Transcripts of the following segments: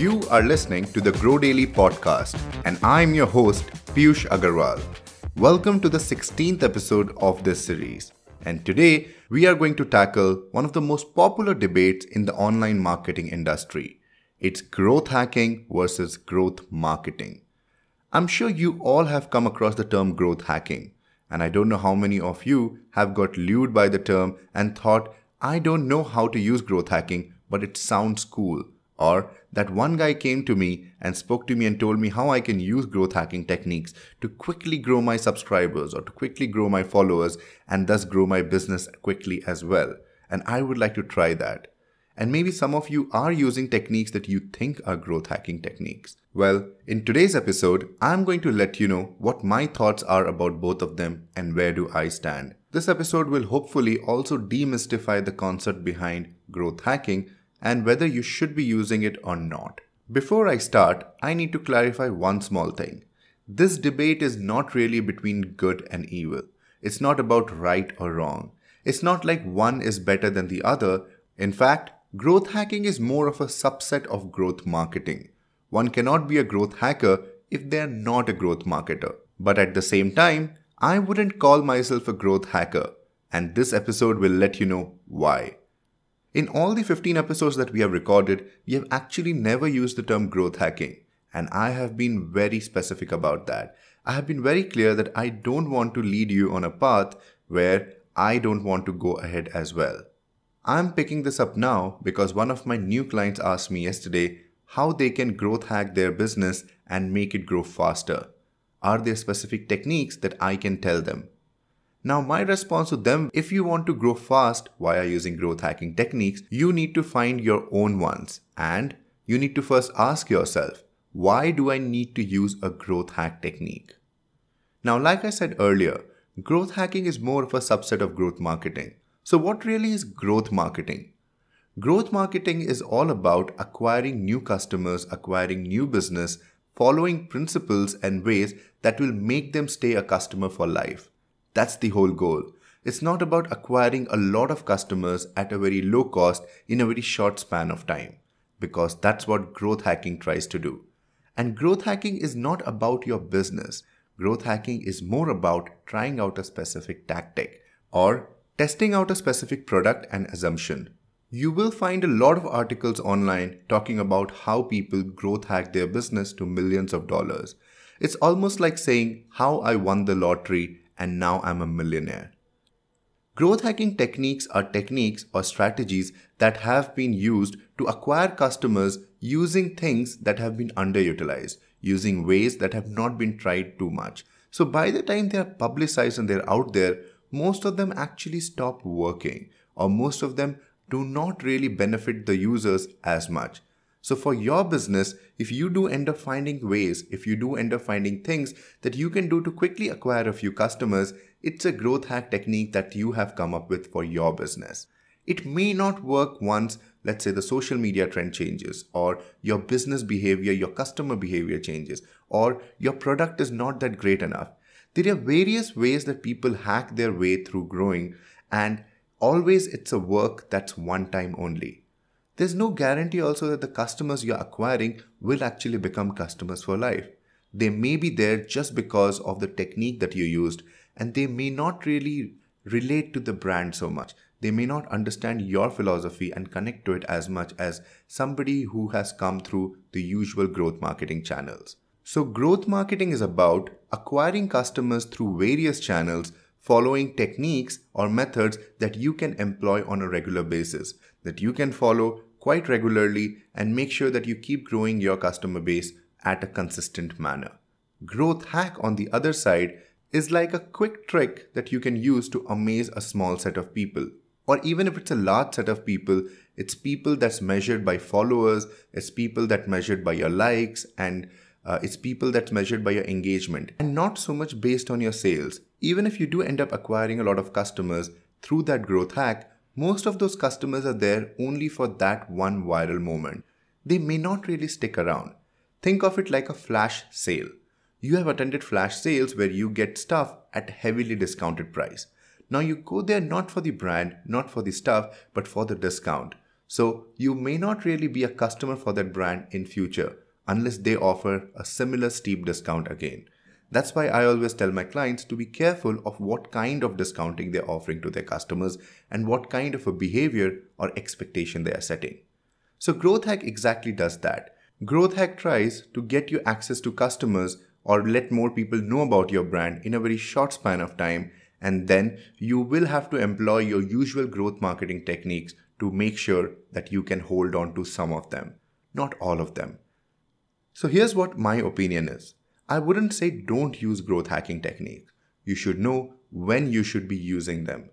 You are listening to the Grow Daily podcast, and I'm your host, Piyush Agarwal. Welcome to the 16th episode of this series. And today, we are going to tackle one of the most popular debates in the online marketing industry. It's growth hacking versus growth marketing. I'm sure you all have come across the term growth hacking, and I don't know how many of you have got lured by the term and thought, I don't know how to use growth hacking, but it sounds cool. Or that one guy came to me and spoke to me and told me how I can use growth hacking techniques to quickly grow my subscribers or to quickly grow my followers and thus grow my business quickly as well. And I would like to try that. And maybe some of you are using techniques that you think are growth hacking techniques. Well, in today's episode, I'm going to let you know what my thoughts are about both of them and where do I stand. This episode will hopefully also demystify the concept behind growth hacking and whether you should be using it or not. Before I start, I need to clarify one small thing. This debate is not really between good and evil. It's not about right or wrong. It's not like one is better than the other. In fact, growth hacking is more of a subset of growth marketing. One cannot be a growth hacker if they are not a growth marketer. But at the same time, I wouldn't call myself a growth hacker, and this episode will let you know why. In all the 15 episodes that we have recorded, we have actually never used the term growth hacking. And I have been very specific about that. I have been very clear that I don't want to lead you on a path where I don't want to go ahead as well. I'm picking this up now because one of my new clients asked me yesterday how they can growth hack their business and make it grow faster. Are there specific techniques that I can tell them? Now my response to them, if you want to grow fast via using growth hacking techniques, you need to find your own ones. And you need to first ask yourself, why do I need to use a growth hack technique? Now, like I said earlier, growth hacking is more of a subset of growth marketing. So what really is growth marketing? Growth marketing is all about acquiring new customers, acquiring new business, following principles and ways that will make them stay a customer for life. That's the whole goal. It's not about acquiring a lot of customers at a very low cost in a very short span of time, because that's what growth hacking tries to do. And growth hacking is not about your business. Growth hacking is more about trying out a specific tactic or testing out a specific product and assumption. You will find a lot of articles online talking about how people growth hack their business to millions of dollars. It's almost like saying how I won the lottery and now I'm a millionaire. Growth hacking techniques are techniques or strategies that have been used to acquire customers using things that have been underutilized, using ways that have not been tried too much. So by the time they are publicized and they're out there, most of them actually stop working or most of them do not really benefit the users as much. So for your business, if you do end up finding ways, if you do end up finding things that you can do to quickly acquire a few customers, it's a growth hack technique that you have come up with for your business. It may not work once, let's say the social media trend changes, or your business behavior, your customer behavior changes, or your product is not that great enough. There are various ways that people hack their way through growing, and always it's a work that's one time only. There's no guarantee also that the customers you're acquiring will actually become customers for life. They may be there just because of the technique that you used, and they may not really relate to the brand so much. They may not understand your philosophy and connect to it as much as somebody who has come through the usual growth marketing channels. So, growth marketing is about acquiring customers through various channels following techniques or methods that you can employ on a regular basis, that you can follow quite regularly and make sure that you keep growing your customer base at a consistent manner. Growth hack on the other side is like a quick trick that you can use to amaze a small set of people. Or even if it's a large set of people, it's people that's measured by followers, it's people that measured by your likes, and uh, it's people that's measured by your engagement, and not so much based on your sales. Even if you do end up acquiring a lot of customers through that growth hack, most of those customers are there only for that one viral moment. They may not really stick around. Think of it like a flash sale. You have attended flash sales where you get stuff at heavily discounted price. Now you go there not for the brand, not for the stuff, but for the discount. So you may not really be a customer for that brand in future unless they offer a similar steep discount again. That's why I always tell my clients to be careful of what kind of discounting they're offering to their customers and what kind of a behavior or expectation they are setting. So, Growth Hack exactly does that. Growth Hack tries to get you access to customers or let more people know about your brand in a very short span of time, and then you will have to employ your usual growth marketing techniques to make sure that you can hold on to some of them, not all of them. So, here's what my opinion is I wouldn't say don't use growth hacking techniques. You should know when you should be using them.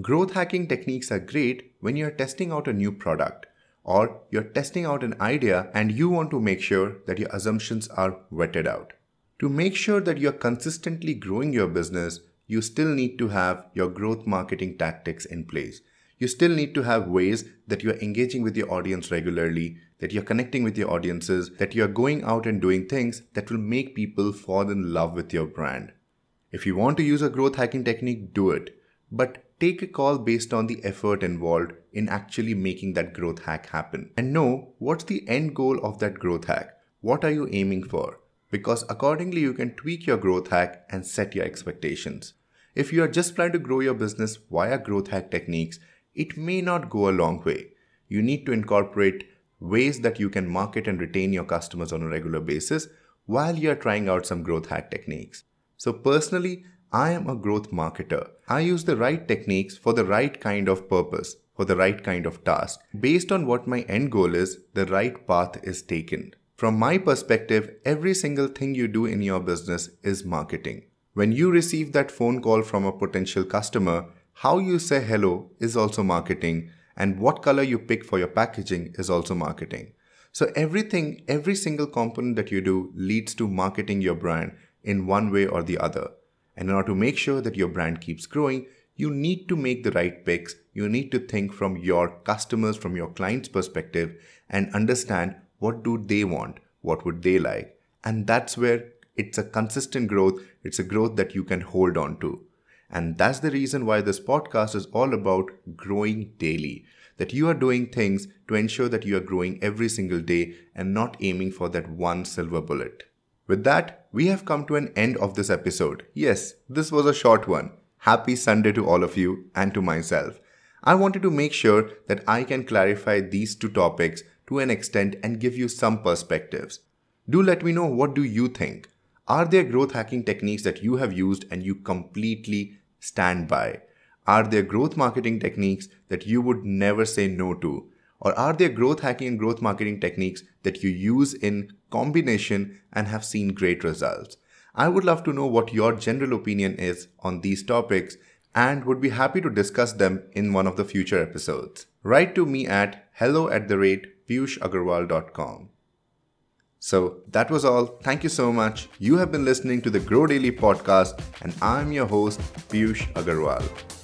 Growth hacking techniques are great when you're testing out a new product or you're testing out an idea and you want to make sure that your assumptions are vetted out. To make sure that you're consistently growing your business, you still need to have your growth marketing tactics in place you still need to have ways that you're engaging with your audience regularly, that you're connecting with your audiences, that you're going out and doing things that will make people fall in love with your brand. If you want to use a growth hacking technique, do it. But take a call based on the effort involved in actually making that growth hack happen. And know what's the end goal of that growth hack? What are you aiming for? Because accordingly, you can tweak your growth hack and set your expectations. If you are just trying to grow your business via growth hack techniques, it may not go a long way. You need to incorporate ways that you can market and retain your customers on a regular basis while you're trying out some growth hack techniques. So, personally, I am a growth marketer. I use the right techniques for the right kind of purpose, for the right kind of task. Based on what my end goal is, the right path is taken. From my perspective, every single thing you do in your business is marketing. When you receive that phone call from a potential customer, how you say hello is also marketing, and what color you pick for your packaging is also marketing. So, everything, every single component that you do leads to marketing your brand in one way or the other. And in order to make sure that your brand keeps growing, you need to make the right picks. You need to think from your customers, from your client's perspective, and understand what do they want, what would they like. And that's where it's a consistent growth, it's a growth that you can hold on to. And that's the reason why this podcast is all about growing daily. That you are doing things to ensure that you are growing every single day and not aiming for that one silver bullet. With that, we have come to an end of this episode. Yes, this was a short one. Happy Sunday to all of you and to myself. I wanted to make sure that I can clarify these two topics to an extent and give you some perspectives. Do let me know what do you think? Are there growth hacking techniques that you have used and you completely stand by? Are there growth marketing techniques that you would never say no to? Or are there growth hacking and growth marketing techniques that you use in combination and have seen great results? I would love to know what your general opinion is on these topics and would be happy to discuss them in one of the future episodes. Write to me at hello at the rate piyushagarwal.com. So that was all. Thank you so much. You have been listening to the Grow Daily podcast, and I'm your host, Piyush Agarwal.